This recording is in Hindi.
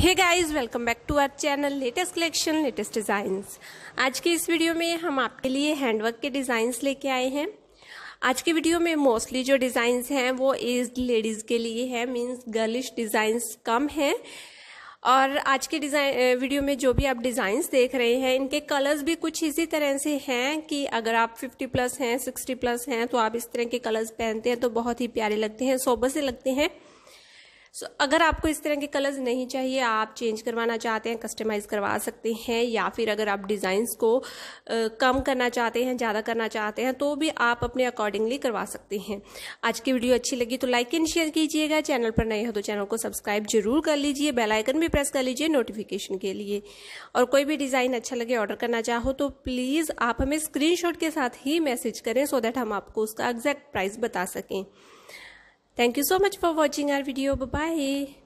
Hey guys welcome back to our channel latest collection latest designs आज के इस वीडियो में हम आपके लिए हैंडवर्क के डिज़ाइंस लेके आए हैं आज के वीडियो में मोस्टली जो डिज़ाइंस हैं वो एज लेडीज़ के लिए है मींस गर्लिश डिज़ाइंस कम हैं और आज के डिज़ाइन वीडियो में जो भी आप डिज़ाइंस देख रहे हैं इनके कलर्स भी कुछ इसी तरह से हैं कि अगर आप 50 प्लस हैं 60 प्लस हैं तो आप इस तरह के कलर्स पहनते हैं तो बहुत ही प्यारे लगते हैं सोबर से लगते हैं सो so, अगर आपको इस तरह के कलर्स नहीं चाहिए आप चेंज करवाना चाहते हैं कस्टमाइज़ करवा सकते हैं या फिर अगर आप डिज़ाइंस को आ, कम करना चाहते हैं ज़्यादा करना चाहते हैं तो भी आप अपने अकॉर्डिंगली करवा सकते हैं आज की वीडियो अच्छी लगी तो लाइक एंड शेयर कीजिएगा चैनल पर नए हो तो चैनल को सब्सक्राइब जरूर कर लीजिए बेलाइकन भी प्रेस कर लीजिए नोटिफिकेशन के लिए और कोई भी डिज़ाइन अच्छा लगे ऑर्डर करना चाहो तो प्लीज़ आप हमें स्क्रीन के साथ ही मैसेज करें सो दैट हम आपको उसका एग्जैक्ट प्राइस बता सकें Thank you so much for watching our video. Bye-bye.